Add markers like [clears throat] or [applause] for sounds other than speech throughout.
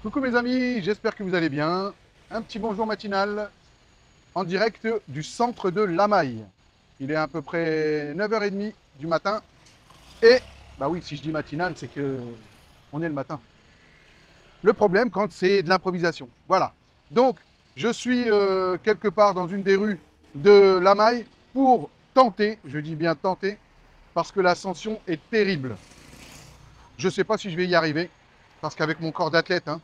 Coucou mes amis, j'espère que vous allez bien. Un petit bonjour matinal en direct du centre de Lamaille. Il est à peu près 9h30 du matin. Et, bah oui, si je dis matinal, c'est que on est le matin. Le problème quand c'est de l'improvisation. Voilà. Donc, je suis euh, quelque part dans une des rues de Lamaille pour tenter, je dis bien tenter, parce que l'ascension est terrible. Je ne sais pas si je vais y arriver, parce qu'avec mon corps d'athlète, hein,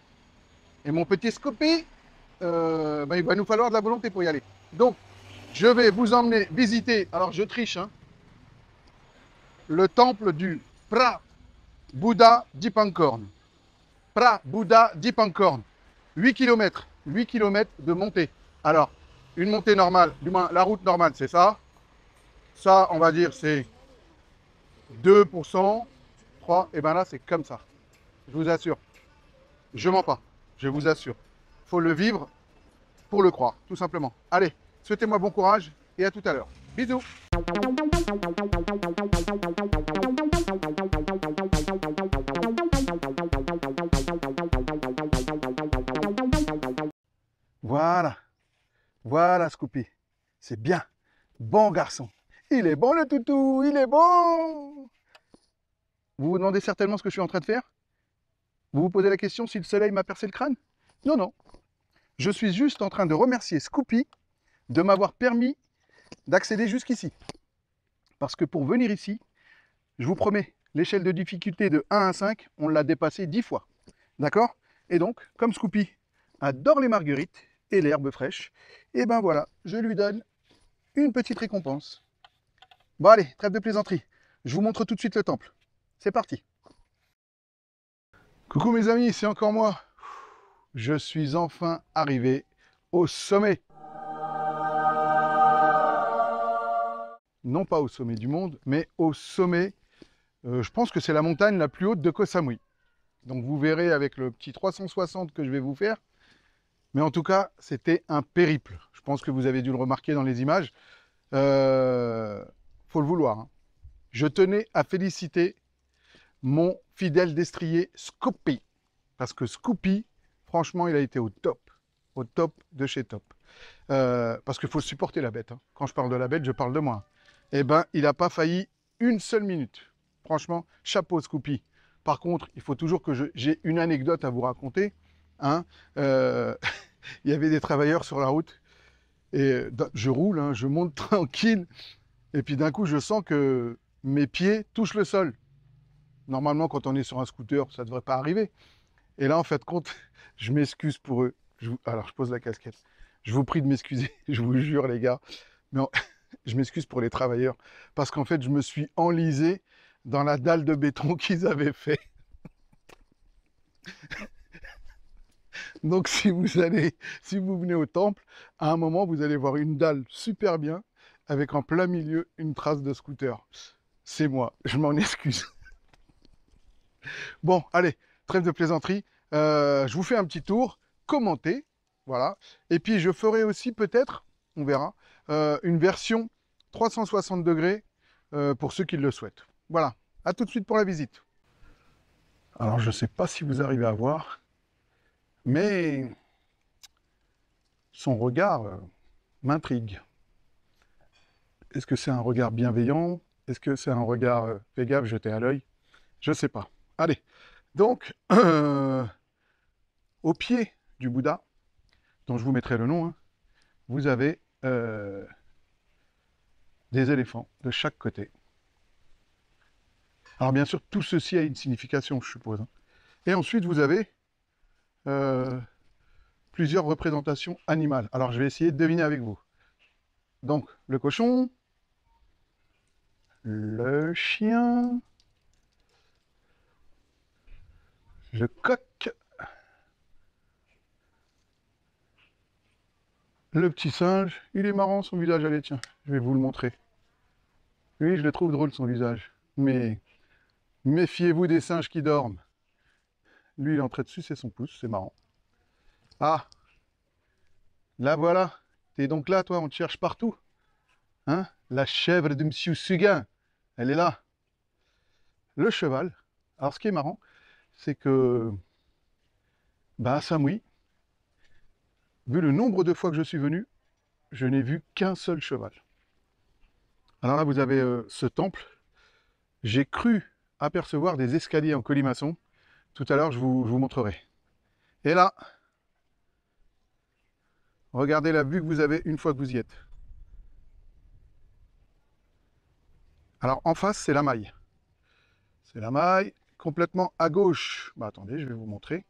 et mon petit Scopé, euh, ben, il va nous falloir de la volonté pour y aller. Donc, je vais vous emmener visiter, alors je triche, hein, le temple du Pra Bouddha d'Ipankorn. Pra Bouddha d'Ipankorn. 8 km, 8 km de montée. Alors, une montée normale, du moins la route normale, c'est ça. Ça, on va dire, c'est 2%, 3%, et bien là, c'est comme ça. Je vous assure, je mens pas je vous assure. faut le vivre pour le croire, tout simplement. Allez, souhaitez-moi bon courage et à tout à l'heure. Bisous Voilà, voilà Scoopy, c'est bien, bon garçon. Il est bon le toutou, il est bon Vous vous demandez certainement ce que je suis en train de faire vous vous posez la question si le soleil m'a percé le crâne Non, non. Je suis juste en train de remercier Scoopy de m'avoir permis d'accéder jusqu'ici. Parce que pour venir ici, je vous promets, l'échelle de difficulté de 1 à 5, on l'a dépassée 10 fois. D'accord Et donc, comme Scoopy adore les marguerites et l'herbe fraîche, et eh ben voilà, je lui donne une petite récompense. Bon allez, trêve de plaisanterie. Je vous montre tout de suite le temple. C'est parti Coucou mes amis, c'est encore moi. Je suis enfin arrivé au sommet. Non pas au sommet du monde, mais au sommet. Euh, je pense que c'est la montagne la plus haute de Koh Samui. Donc vous verrez avec le petit 360 que je vais vous faire. Mais en tout cas, c'était un périple. Je pense que vous avez dû le remarquer dans les images. Euh, faut le vouloir. Hein. Je tenais à féliciter mon fidèle destrier Scoopy. Parce que Scoopy, franchement, il a été au top. Au top de chez top. Euh, parce qu'il faut supporter la bête. Hein. Quand je parle de la bête, je parle de moi. Eh bien, il n'a pas failli une seule minute. Franchement, chapeau Scoopy. Par contre, il faut toujours que j'ai une anecdote à vous raconter. Hein. Euh, [laughs] il y avait des travailleurs sur la route. Et euh, je roule, hein, je monte [laughs] tranquille. Et puis d'un coup, je sens que mes pieds touchent le sol. Normalement, quand on est sur un scooter, ça ne devrait pas arriver. Et là, en fait, compte, [laughs] je m'excuse pour eux. Alors, je pose la casquette. Je vous prie de m'excuser, [laughs] je vous jure, les gars. Mais [laughs] je m'excuse pour les travailleurs. Parce qu'en fait, je me suis enlisé dans la dalle de béton qu'ils avaient fait. Donc, si vous allez, si vous venez au temple, à un moment, vous allez voir une dalle super bien, avec en plein milieu une trace de scooter. C'est moi, je m'en excuse. Bon, allez, trêve de plaisanterie. Euh, je vous fais un petit tour. Commentez, voilà. Et puis, je ferai aussi peut-être, on verra, euh, une version 360 degrés euh, pour ceux qui le souhaitent. Voilà, à tout de suite pour la visite. Alors, je ne sais pas si vous arrivez à voir, mais son regard m'intrigue. Est-ce que c'est un regard bienveillant Est-ce que c'est un regard, fais gaffe, jeté à l'œil Je ne sais pas. Allez, donc, [clears throat] au pied du Bouddha, dont je vous mettrai le nom, hein, vous avez euh, des éléphants de chaque côté. Alors bien sûr, tout ceci a une signification, je suppose. Hein. Et ensuite, vous avez euh, plusieurs représentations animales. Alors je vais essayer de deviner avec vous. Donc, le cochon, le chien, Le coq. Le petit singe. Il est marrant son visage. Allez, tiens, je vais vous le montrer. Oui, je le trouve drôle son visage. Mais méfiez-vous des singes qui dorment. Lui, il est entré dessus, c'est son pouce, c'est marrant. Ah Là voilà T'es donc là, toi, on te cherche partout. Hein La chèvre de Monsieur Suguin, elle est là. Le cheval. Alors, ce qui est marrant, c'est que bah, à vu le nombre de fois que je suis venu, je n'ai vu qu'un seul cheval. Alors là, vous avez euh, ce temple. J'ai cru apercevoir des escaliers en colimaçon. Tout à l'heure, je vous, je vous montrerai. Et là, regardez la vue que vous avez une fois que vous y êtes. Alors en face, c'est la maille. C'est la maille complètement à gauche, bah, attendez, je vais vous montrer,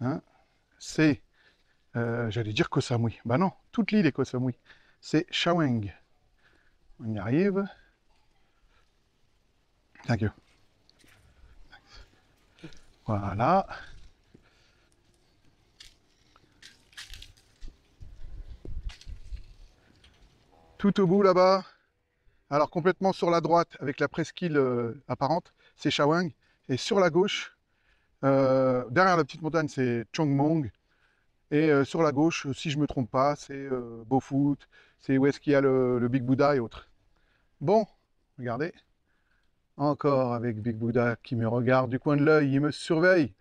hein, c'est, euh, j'allais dire Koh Samui, bah non, toute l'île est Koh Samui, c'est Shawang. On y arrive. Thank you. Voilà. Tout au bout là-bas, alors complètement sur la droite avec la presqu'île euh, apparente, c'est Shawang. Et sur la gauche, euh, derrière la petite montagne, c'est Chongmong. Et euh, sur la gauche, si je ne me trompe pas, c'est euh, c'est où est-ce qu'il y a le, Big Buddha et autres. Bon, regardez. Encore avec Big Buddha qui me regarde du coin de l'œil, il me surveille.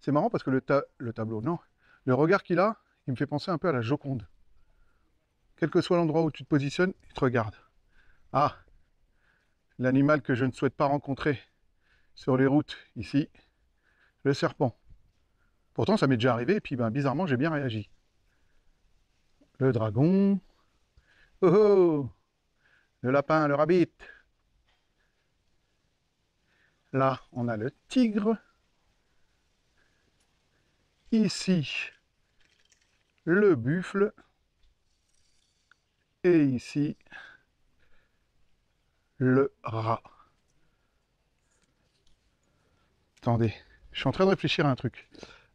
C'est marrant parce que le, le tableau, non. Le regard qu'il a, il me fait penser un peu à la Joconde. Quel que soit l'endroit où tu te positionnes, il te regarde. Ah, l'animal que je ne souhaite pas rencontrer sur les routes, ici, le serpent. Pourtant, ça m'est déjà arrivé, et puis ben, bizarrement, j'ai bien réagi. Le dragon. Oh oh, oh. Le lapin, le rabbit. Là, on a le tigre. Ici, le buffle. Et ici, le rat. Attendez, je suis en train de réfléchir à un truc.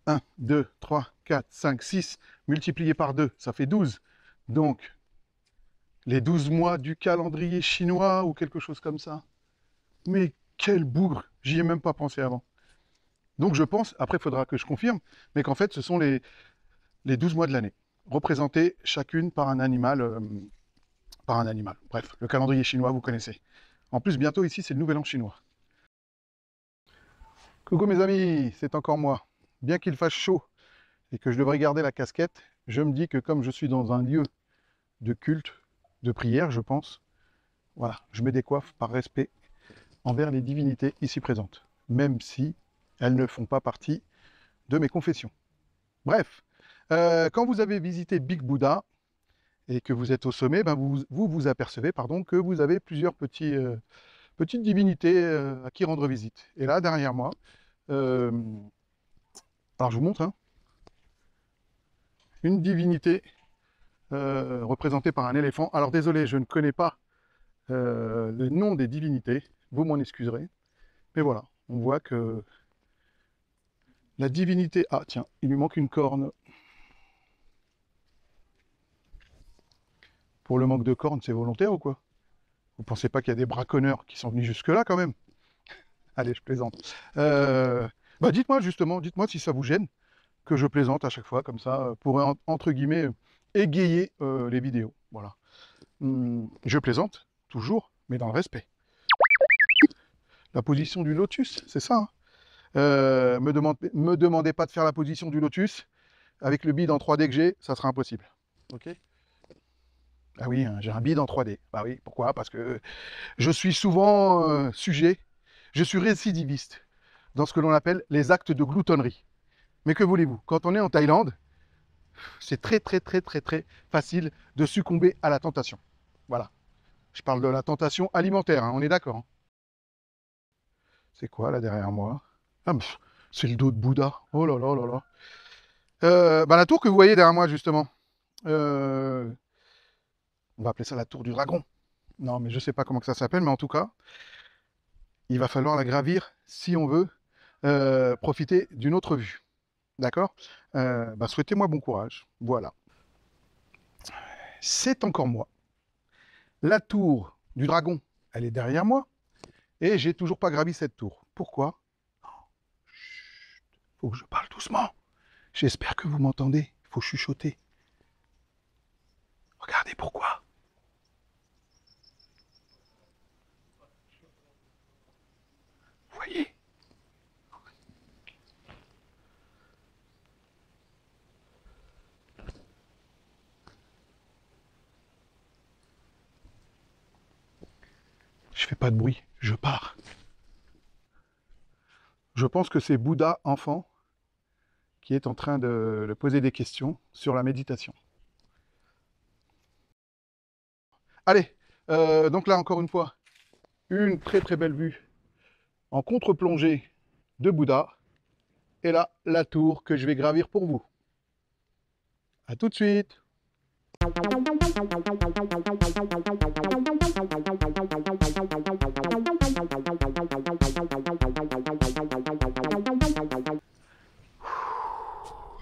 1, 2, 3, 4, 5, 6, multiplié par 2, ça fait 12. Donc, les 12 mois du calendrier chinois ou quelque chose comme ça. Mais quel bougre J'y ai même pas pensé avant. Donc je pense, après il faudra que je confirme, mais qu'en fait ce sont les, 12 mois de l'année, représentés chacune par un animal. Euh, par un animal. Bref, le calendrier chinois, vous connaissez. En plus, bientôt ici, c'est le nouvel an chinois. Coucou mes amis, c'est encore moi. Bien qu'il fasse chaud et que je devrais garder la casquette, je me dis que comme je suis dans un lieu de culte, de prière, je pense, voilà, je me décoiffe par respect envers les divinités ici présentes, même si elles ne font pas partie de mes confessions. Bref, euh, quand vous avez visité Big Buddha et que vous êtes au sommet, ben vous, vous, apercevez pardon, que vous avez plusieurs petits... Euh, petite divinité euh, à qui rendre visite. Et là, derrière moi, euh, alors je vous montre, hein, une divinité euh, représentée par un éléphant. Alors désolé, je ne connais pas le nom des divinités, vous m'en excuserez. Mais voilà, on voit que la divinité... Ah tiens, il lui manque une corne. Pour le manque de corne, c'est volontaire ou quoi vous pensez pas qu'il y a des braconneurs qui sont venus jusque-là quand même [laughs] Allez, je plaisante. Euh, bah dites-moi justement, dites-moi si ça vous gêne que je plaisante à chaque fois comme ça euh, pour entre guillemets égayer euh, les vidéos. Voilà. Hum, je plaisante toujours, mais dans le respect. La position du lotus, c'est ça. Hein me, me demandez pas de faire la position du lotus avec le bide en 3D que j'ai, ça sera impossible. Ok ah oui, hein, j'ai un bide en 3D. Bah oui, pourquoi Parce que euh, je suis souvent euh, sujet, je suis récidiviste dans ce que l'on appelle les actes de gloutonnerie. Mais que voulez-vous Quand on est en Thaïlande, c'est très très très très très facile de succomber à la tentation. Voilà. Je parle de la tentation alimentaire, hein, on est d'accord. Hein. c'est quoi là derrière moi ah, C'est le dos de Bouddha. Oh là là là là. Euh, bah, la tour que vous voyez derrière moi justement, on va appeler ça la tour du dragon. Non, mais je ne sais pas comment ça s'appelle, mais en tout cas, il va falloir la gravir si on veut euh, profiter d'une autre vue. D'accord euh, bah, Souhaitez-moi bon courage. Voilà. C'est encore moi. La tour du dragon, elle est derrière moi. Et j'ai toujours pas gravi cette tour. Pourquoi Faut que je parle doucement. J'espère que vous m'entendez. Il Faut chuchoter. Regardez pourquoi. Je fais pas de bruit, je pars. Je pense que c'est Bouddha enfant qui est en train de, le poser des questions sur la méditation. Allez, euh, donc là encore une fois, une très très belle vue en contre-plongée de Bouddha. Et là, la tour que je vais gravir pour vous. à tout de suite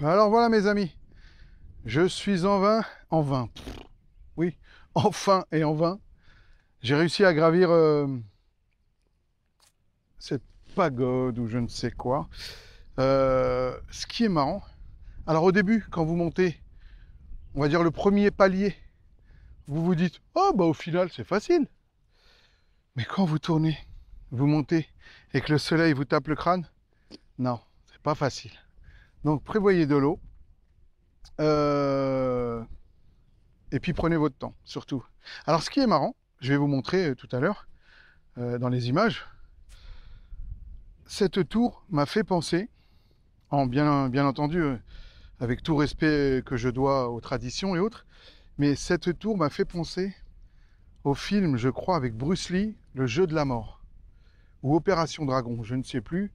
Bah alors voilà mes amis, je suis en vain, en vain, oui, enfin et en vain, j'ai réussi à gravir euh, cette pagode ou je ne sais quoi. Euh, ce qui est marrant, alors au début, quand vous montez, on va dire le premier palier, vous vous dites, oh bah au final c'est facile. Mais quand vous tournez, vous montez et que le soleil vous tape le crâne, non, c'est pas facile. Donc prévoyez de l'eau. Euh, et puis prenez votre temps, surtout. Alors ce qui est marrant, je vais vous montrer euh, tout à l'heure euh, dans les images, cette tour m'a fait penser, bien, bien entendu, avec tout respect que je dois aux traditions et autres, mais cette tour m'a fait penser au film, je crois, avec Bruce Lee, Le jeu de la mort, ou Opération Dragon, je ne sais plus,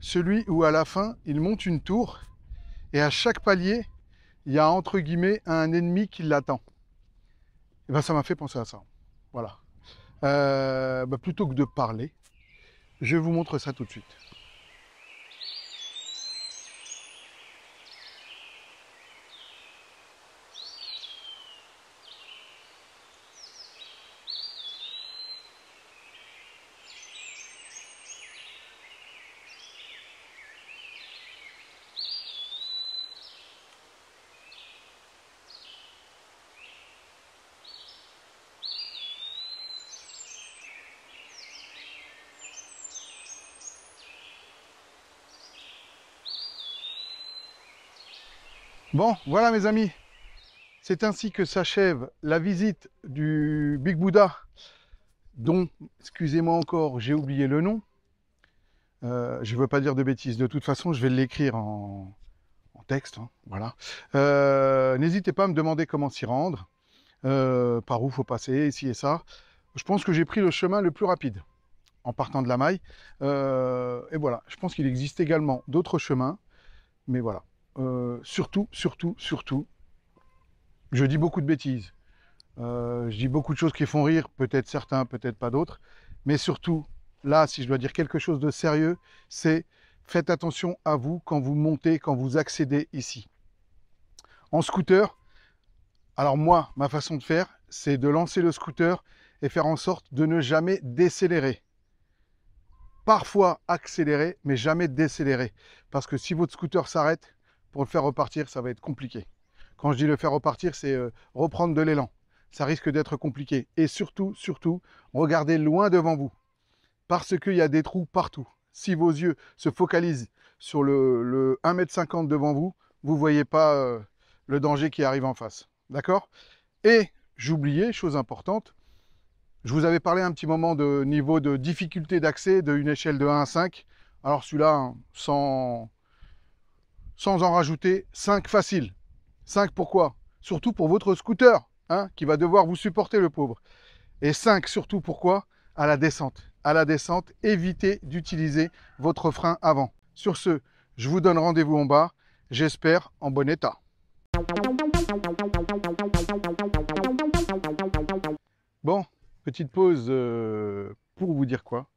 celui où à la fin, il monte une tour et à chaque palier, il y a entre guillemets un ennemi qui l'attend. Et eh ben ça m'a fait penser à ça. Voilà. Euh, bah, plutôt que de parler, je vous montre ça tout de suite. Bon, voilà mes amis. C'est ainsi que s'achève la visite du Big Bouddha, dont, excusez-moi encore, j'ai oublié le nom. Euh, je ne veux pas dire de bêtises. De toute façon, je vais l'écrire en, texte. Hein, voilà. Euh, n'hésitez pas à me demander comment s'y rendre, euh, par où faut passer, ici et ça. Je pense que j'ai pris le chemin le plus rapide en partant de la maille. et voilà, je pense qu'il existe également d'autres chemins, mais voilà. Euh, surtout, surtout, surtout, je dis beaucoup de bêtises. Euh, je dis beaucoup de choses qui font rire, peut-être certains, peut-être pas d'autres. Mais surtout, là, si je dois dire quelque chose de sérieux, c'est faites attention à vous quand vous montez, quand vous accédez ici. En scooter, alors moi, ma façon de faire, c'est de lancer le scooter et faire en sorte de ne jamais décélérer. Parfois accélérer, mais jamais décélérer. Parce que si votre scooter s'arrête, pour le faire repartir, ça va être compliqué. Quand je dis le faire repartir, c'est euh, reprendre de l'élan. Ça risque d'être compliqué. Et surtout, surtout, regardez loin devant vous. Parce qu'il y a des trous partout. Si vos yeux se focalisent sur le, 1m50 devant vous, vous ne voyez pas euh, le danger qui arrive en face. D'accord Et j'oubliais, chose importante, je vous avais parlé un petit moment de niveau de difficulté d'accès d'une échelle de 1 à 5. Alors celui-là, sans, hein, sans en rajouter 5 faciles. 5 pourquoi Surtout pour votre scooter, hein, qui va devoir vous supporter le pauvre. Et 5 surtout pourquoi À la descente. À la descente, évitez d'utiliser votre frein avant. Sur ce, je vous donne rendez-vous en bas, j'espère en bon état. Bon, petite pause euh, pour vous dire quoi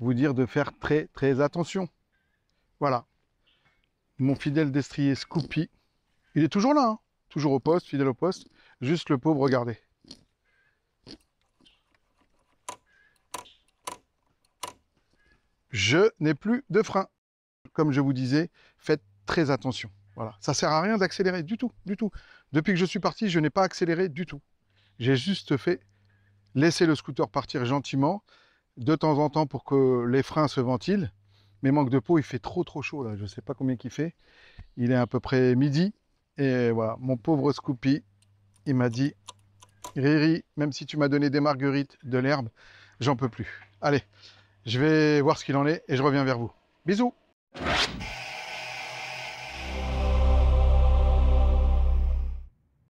Vous dire de faire très très attention. Voilà mon fidèle destrier Scoopy. Il est toujours là, hein. toujours au poste, fidèle au poste. Juste le pauvre, regardez. Je n'ai plus de frein. Comme je vous disais, faites très attention. Voilà, ça sert à rien d'accélérer du tout, du tout. Depuis que je suis parti, je n'ai pas accéléré du tout. J'ai juste fait laisser le scooter partir gentiment, de temps en temps pour que les freins se ventilent, mais manque de peau, il fait trop trop chaud là, je sais pas combien qu'il fait. Il est à peu près midi, et voilà, mon pauvre Scoopy, il m'a dit, Riri, même si tu m'as donné des marguerites, de l'herbe, j'en peux plus. Allez, je vais voir ce qu'il en est, et je reviens vers vous. Bisous